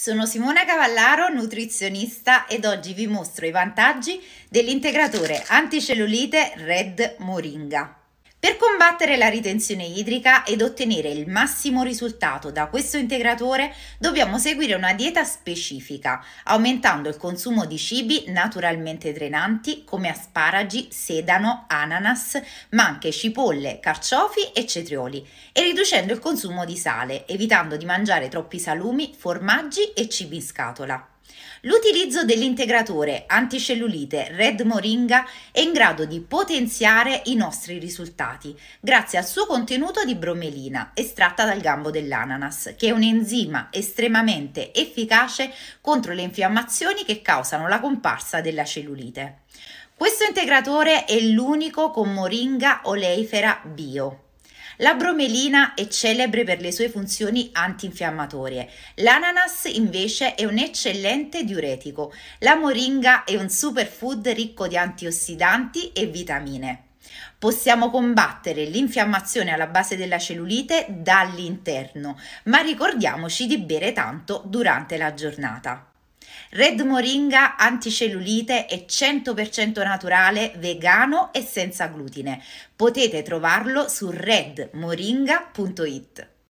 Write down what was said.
Sono Simona Cavallaro, nutrizionista ed oggi vi mostro i vantaggi dell'integratore anticellulite Red Moringa. Per combattere la ritenzione idrica ed ottenere il massimo risultato da questo integratore dobbiamo seguire una dieta specifica, aumentando il consumo di cibi naturalmente drenanti come asparagi, sedano, ananas, ma anche cipolle, carciofi e cetrioli e riducendo il consumo di sale, evitando di mangiare troppi salumi, formaggi e cibi in scatola. L'utilizzo dell'integratore anticellulite Red Moringa è in grado di potenziare i nostri risultati grazie al suo contenuto di bromelina estratta dal gambo dell'ananas, che è un enzima estremamente efficace contro le infiammazioni che causano la comparsa della cellulite. Questo integratore è l'unico con Moringa oleifera bio la bromelina è celebre per le sue funzioni antinfiammatorie. L'ananas invece è un eccellente diuretico. La moringa è un superfood ricco di antiossidanti e vitamine. Possiamo combattere l'infiammazione alla base della cellulite dall'interno, ma ricordiamoci di bere tanto durante la giornata. Red Moringa anticellulite è 100% naturale, vegano e senza glutine. Potete trovarlo su redmoringa.it.